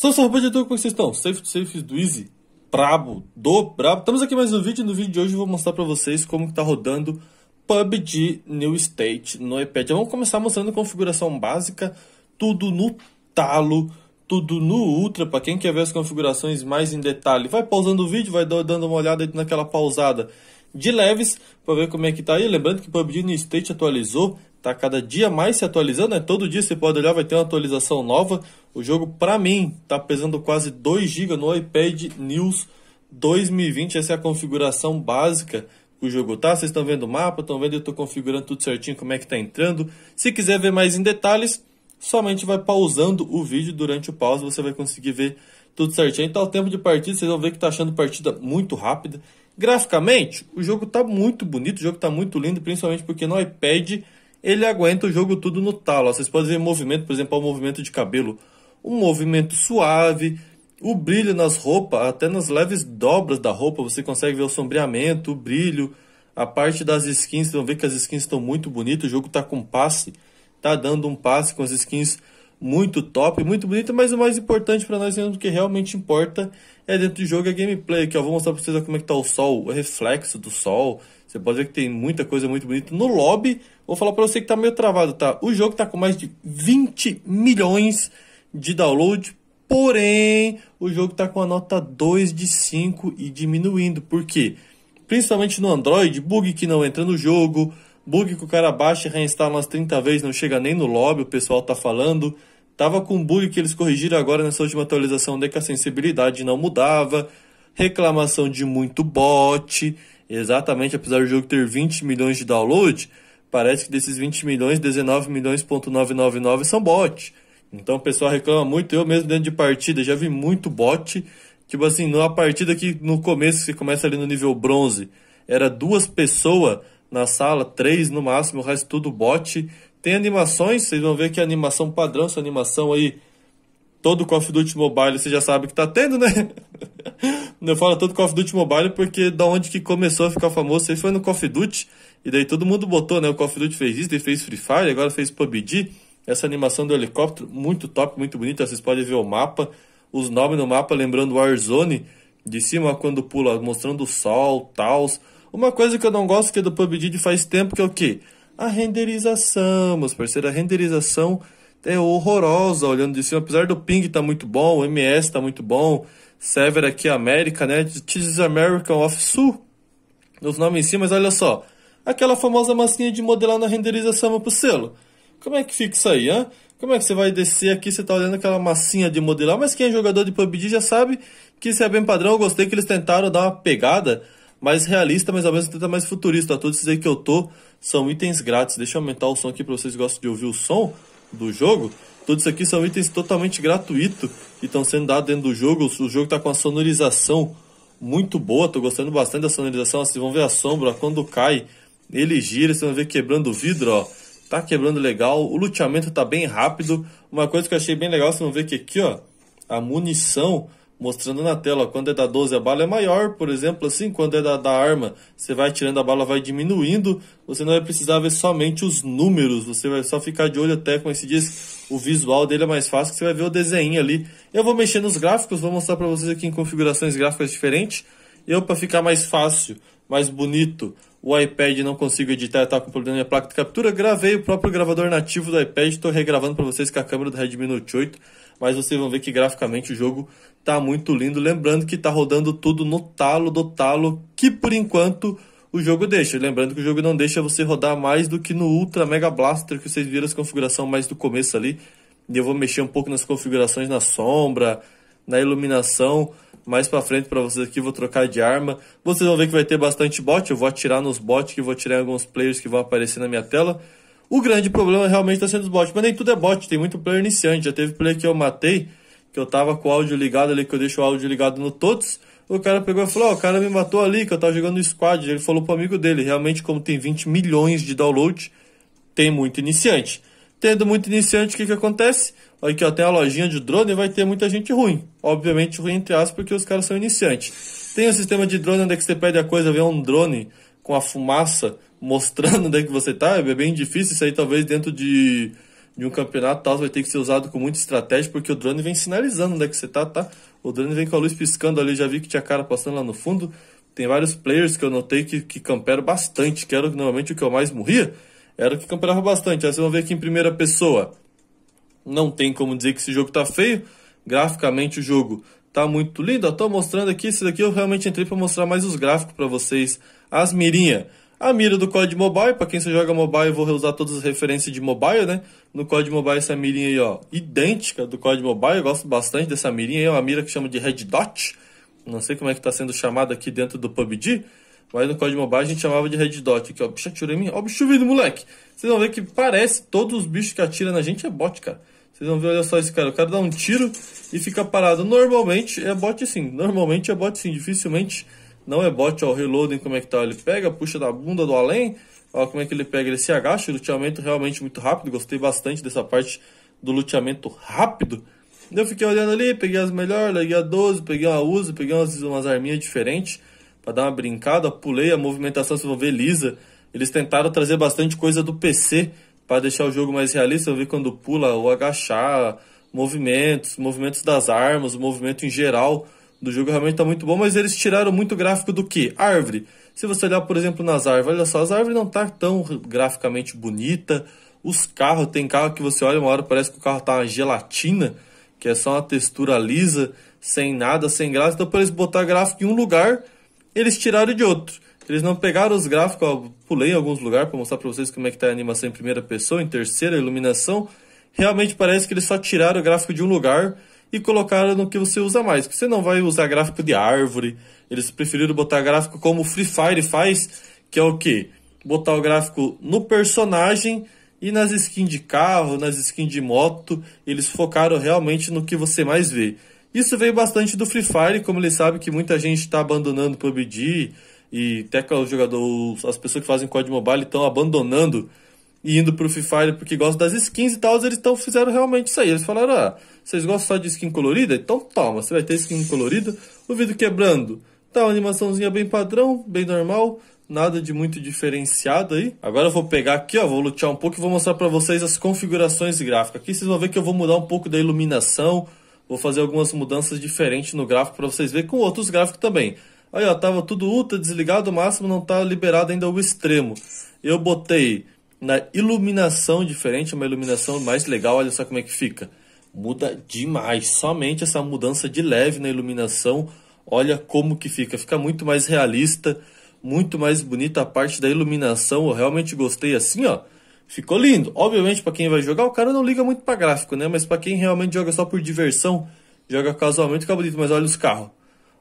São Sorbo de tudo, como é vocês estão? Safe to safe do Easy, brabo, do brabo. Estamos aqui mais um vídeo no vídeo de hoje eu vou mostrar pra vocês como que tá rodando PUBG New State no iPad. Vamos começar mostrando configuração básica, tudo no talo, tudo no ultra. Pra quem quer ver as configurações mais em detalhe, vai pausando o vídeo, vai dando uma olhada naquela pausada de leves pra ver como é que tá aí. Lembrando que PUBG New State atualizou está cada dia mais se atualizando, né? Todo dia você pode olhar, vai ter uma atualização nova. O jogo, para mim, está pesando quase 2 GB no iPad News 2020. Essa é a configuração básica que o jogo tá. Vocês estão vendo o mapa, estão vendo eu estou configurando tudo certinho, como é que está entrando. Se quiser ver mais em detalhes, somente vai pausando o vídeo durante o pause, você vai conseguir ver tudo certinho. Então, o tempo de partida, vocês vão ver que está achando partida muito rápida. Graficamente, o jogo está muito bonito, o jogo está muito lindo, principalmente porque no iPad ele aguenta o jogo tudo no talo. Vocês podem ver o movimento, por exemplo, é o movimento de cabelo. Um movimento suave, o brilho nas roupas, até nas leves dobras da roupa, você consegue ver o sombreamento, o brilho. A parte das skins, vocês vão ver que as skins estão muito bonitas. O jogo está com passe, está dando um passe com as skins muito top, muito bonita, mas o mais importante para nós, o que realmente importa é dentro do jogo é a gameplay, que eu vou mostrar para vocês como é que tá o sol, o reflexo do sol, você pode ver que tem muita coisa muito bonita. No lobby, vou falar para você que tá meio travado, tá? O jogo tá com mais de 20 milhões de download, porém, o jogo tá com a nota 2 de 5 e diminuindo. Por quê? Principalmente no Android, bug que não entra no jogo, bug que o cara baixa e reinstala umas 30 vezes, não chega nem no lobby, o pessoal tá falando. Tava com um bug que eles corrigiram agora nessa última atualização, onde a sensibilidade não mudava, reclamação de muito bot. Exatamente, apesar do jogo ter 20 milhões de download, parece que desses 20 milhões, 19 milhões,999 são bot. Então o pessoal reclama muito, eu mesmo dentro de partida já vi muito bot. Tipo assim, numa partida que no começo, você começa ali no nível bronze, era duas pessoas na sala, três no máximo, o resto tudo bot. Tem animações, vocês vão ver que a é animação padrão, essa animação aí todo Call of Duty Mobile você já sabe que tá tendo, né? Eu falo todo Call of Duty Mobile porque da onde que começou a ficar famoso aí foi no Call of Duty. E daí todo mundo botou, né? O Call of Duty fez isso, daí fez Free Fire, agora fez PUBG. Essa animação do helicóptero, muito top, muito bonita. Vocês podem ver o mapa, os nomes no mapa, lembrando Warzone, de cima quando pula, mostrando o sol, tals. Uma coisa que eu não gosto que é do PUBG de faz tempo, que é o quê? A renderização, meus parceiros, a renderização é horrorosa olhando de cima. Apesar do ping tá muito bom, o MS tá muito bom, Sever aqui América, né? This is American of Sul. Os nomes em cima mas olha só. Aquela famosa massinha de modelar na renderização pro selo. Como é que fica isso aí, hein? Como é que você vai descer aqui, você tá olhando aquela massinha de modelar, mas quem é jogador de PUBG já sabe que isso é bem padrão. Eu gostei que eles tentaram dar uma pegada mais realista, mas ao mesmo tempo tá mais futurista. Todos esses aí que eu tô são itens grátis. Deixa eu aumentar o som aqui para vocês gostam de ouvir o som do jogo, tudo isso aqui são itens totalmente gratuitos que estão sendo dados dentro do jogo. O jogo está com a sonorização muito boa, tô gostando bastante da sonorização. Vocês vão ver a sombra, quando cai, ele gira, vocês vão ver quebrando o vidro, ó. Tá quebrando legal, o luteamento tá bem rápido. Uma coisa que eu achei bem legal, vocês vão ver que aqui, ó, a munição mostrando na tela. Quando é da 12 a bala é maior, por exemplo, assim, quando é da, da arma, você vai tirando a bala, vai diminuindo. Você não vai precisar ver somente os números, você vai só ficar de olho até, como é se diz, o visual dele é mais fácil, que você vai ver o desenho ali. Eu vou mexer nos gráficos, vou mostrar para vocês aqui em configurações gráficas diferentes. Eu, para ficar mais fácil, mais bonito. O iPad não consigo editar, tá com problema na minha placa de captura. Gravei o próprio gravador nativo do iPad, estou regravando para vocês com a câmera do Redmi Note 8, mas vocês vão ver que graficamente o jogo tá muito lindo, lembrando que está rodando tudo no talo do talo que por enquanto o jogo deixa. Lembrando que o jogo não deixa você rodar mais do que no Ultra Mega Blaster, que vocês viram as configurações mais do começo ali. E eu vou mexer um pouco nas configurações na sombra, na iluminação. Mais pra frente para vocês aqui, vou trocar de arma. Vocês vão ver que vai ter bastante bot. Eu vou atirar nos bots que vou tirar em alguns players que vão aparecer na minha tela. O grande problema realmente está sendo os bots, mas nem tudo é bot, tem muito player iniciante. Já teve player que eu matei, que eu tava com o áudio ligado ali, que eu deixo o áudio ligado no todos. O cara pegou e falou: Ó, oh, o cara me matou ali, que eu tava jogando no squad. Ele falou pro amigo dele: realmente, como tem 20 milhões de download, tem muito iniciante. Tendo muito iniciante, o que que acontece? que tem a lojinha de drone vai ter muita gente ruim. Obviamente ruim entre aspas, porque os caras são iniciantes. Tem o um sistema de drone onde é que você pede a coisa, vê um drone com a fumaça mostrando onde é que você tá. É bem difícil isso aí, talvez dentro de, de um campeonato tal, vai ter que ser usado com muita estratégia, porque o drone vem sinalizando onde é que você tá, tá? O drone vem com a luz piscando ali, já vi que tinha cara passando lá no fundo. Tem vários players que eu notei que, que camperam bastante, que era normalmente o que eu mais morria, era o que camperava bastante. Aí vocês vão ver aqui em primeira pessoa. Não tem como dizer que esse jogo tá feio. Graficamente o jogo tá muito lindo. Eu tô mostrando aqui, esse daqui eu realmente entrei para mostrar mais os gráficos para vocês. As mirinha. A mira do COD Mobile, para quem só joga mobile, eu vou usar todas as referências de mobile, né? No COD Mobile essa mirinha aí, ó, idêntica do COD Mobile, eu gosto bastante dessa mirinha aí, é uma mira que chama de Red Dot. Não sei como é que tá sendo chamada aqui dentro do PUBG, mas no código Mobile a gente chamava de Red Dot, aqui ó, bicho atirou em mim, ó bicho vindo, moleque. Vocês vão ver que parece, todos os bichos que atiram na gente é bot, cara. Vocês vão ver, olha só esse cara. O cara dá um tiro e fica parado. Normalmente é bot sim. Normalmente é bot sim. Dificilmente não é bot. Ó, o reloading como é que tá. Ele pega, puxa da bunda do além. Ó, como é que ele pega. Ele se agacha. luteamento realmente muito rápido. Gostei bastante dessa parte do luteamento rápido. Eu fiquei olhando ali, peguei as melhores, peguei a 12, peguei uma Uzi, peguei umas, umas arminhas diferentes para dar uma brincada. Pulei a movimentação, vocês vão ver, lisa. Eles tentaram trazer bastante coisa do PC para deixar o jogo mais realista, eu vi quando pula ou agachar, movimentos, movimentos das armas, o movimento em geral do jogo realmente está muito bom, mas eles tiraram muito gráfico do que? Árvore. Se você olhar, por exemplo, nas árvores, olha só, as árvores não tá tão graficamente bonita. Os carros, tem carro que você olha uma hora parece que o carro está uma gelatina, que é só uma textura lisa, sem nada, sem graça. Então, para eles botar gráfico em um lugar, eles tiraram de outro. Eles não pegaram os gráficos, eu pulei em alguns lugares para mostrar para vocês como é que tá a animação em primeira pessoa, em terceira, iluminação. Realmente parece que eles só tiraram o gráfico de um lugar e colocaram no que você usa mais. Você não vai usar gráfico de árvore. Eles preferiram botar gráfico como o Free Fire faz, que é o que? Botar o gráfico no personagem e nas skins de carro, nas skins de moto. Eles focaram realmente no que você mais vê. Isso veio bastante do Free Fire, como eles sabem que muita gente está abandonando o PUBG, e até que os jogadores, as pessoas que fazem código mobile estão abandonando e indo pro Free Fire porque gostam das skins e tal, eles tão, fizeram realmente isso aí. Eles falaram, ah, vocês gostam só de skin colorida? Então toma, você vai ter skin colorida. O vidro quebrando, tá uma animaçãozinha bem padrão, bem normal, nada de muito diferenciado aí. Agora eu vou pegar aqui, ó, vou lutear um pouco e vou mostrar para vocês as configurações gráficas. Aqui vocês vão ver que eu vou mudar um pouco da iluminação, vou fazer algumas mudanças diferentes no gráfico para vocês verem com outros gráficos também. Aí, ó, tava tudo ultra desligado, o máximo não tá liberado ainda o extremo. Eu botei na iluminação diferente, uma iluminação mais legal, olha só como é que fica. Muda demais, somente essa mudança de leve na iluminação, olha como que fica. Fica muito mais realista, muito mais bonita a parte da iluminação, eu realmente gostei assim, ó. Ficou lindo. Obviamente, para quem vai jogar, o cara não liga muito para gráfico, né? Mas para quem realmente joga só por diversão, joga casualmente, fica bonito. Mas olha os carros.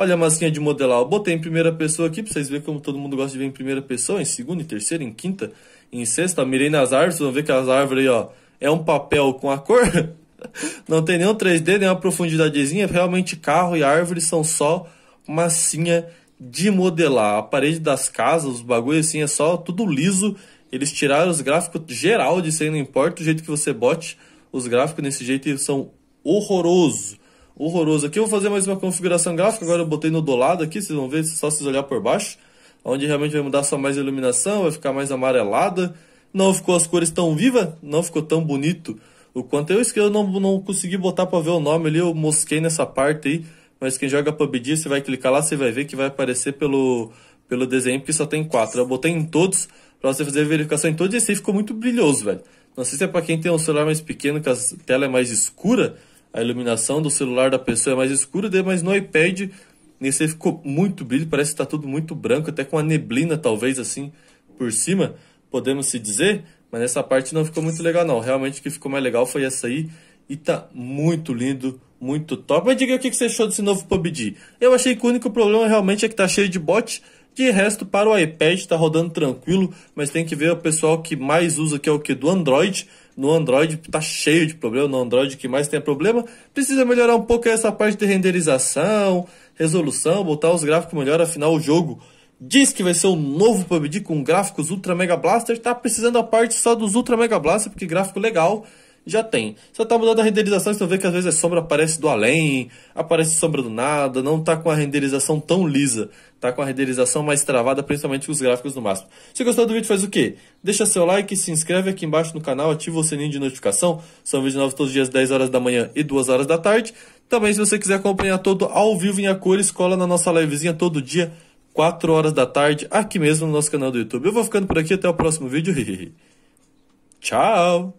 Olha a massinha de modelar. Eu botei em primeira pessoa aqui para vocês verem como todo mundo gosta de ver em primeira pessoa, em segunda, em terceira, em quinta, em sexta. Mirei nas árvores, vocês vão ver que as árvores aí, ó, é um papel com a cor. Não tem nenhum 3D, nenhuma profundidadezinha. Realmente carro e árvore são só massinha de modelar. A parede das casas, os bagulhos assim, é só tudo liso. Eles tiraram os gráficos geral disso aí, não importa o jeito que você bote. Os gráficos nesse jeito eles são horrorosos horroroso. Aqui eu vou fazer mais uma configuração gráfica, agora eu botei no do lado aqui, vocês vão ver, só vocês olhar por baixo, onde realmente vai mudar só mais a iluminação, vai ficar mais amarelada, não ficou as cores tão viva, não ficou tão bonito o quanto eu esqueci, eu não, não consegui botar para ver o nome ali, eu mosquei nessa parte aí, mas quem joga PUBG, você vai clicar lá, você vai ver que vai aparecer pelo, pelo desenho, porque só tem quatro. Eu botei em todos, para você fazer a verificação em todos, e esse aí ficou muito brilhoso, velho. Não sei se é para quem tem um celular mais pequeno, que a tela é mais escura, a iluminação do celular da pessoa é mais escura, é mas no iPad nesse ficou muito brilho, parece que está tudo muito branco, até com a neblina talvez assim por cima, podemos se dizer, mas nessa parte não ficou muito legal não. Realmente o que ficou mais legal foi essa aí e tá muito lindo, muito top. Mas diga o que você achou desse novo PUBG. Eu achei que o único problema realmente é que tá cheio de bot, de resto, para o iPad está rodando tranquilo, mas tem que ver o pessoal que mais usa, que é o que do Android. No Android está cheio de problema, no Android que mais tem problema. Precisa melhorar um pouco essa parte de renderização, resolução, botar os gráficos melhor, afinal o jogo diz que vai ser um novo PUBG com gráficos Ultra Mega Blaster. Tá precisando a parte só dos Ultra Mega Blaster, porque gráfico legal já tem. Só tá mudando a renderização, você vê que às vezes a sombra aparece do além, aparece sombra do nada, não tá com a renderização tão lisa, tá com a renderização mais travada, principalmente com os gráficos no máximo. Se gostou do vídeo, faz o quê? Deixa seu like, se inscreve aqui embaixo no canal, ativa o sininho de notificação, são vídeos novos todos os dias, 10 horas da manhã e 2 horas da tarde. Também se você quiser acompanhar todo ao vivo em a cor, escola na nossa livezinha todo dia, 4 horas da tarde, aqui mesmo no nosso canal do YouTube. Eu vou ficando por aqui, até o próximo vídeo. Tchau!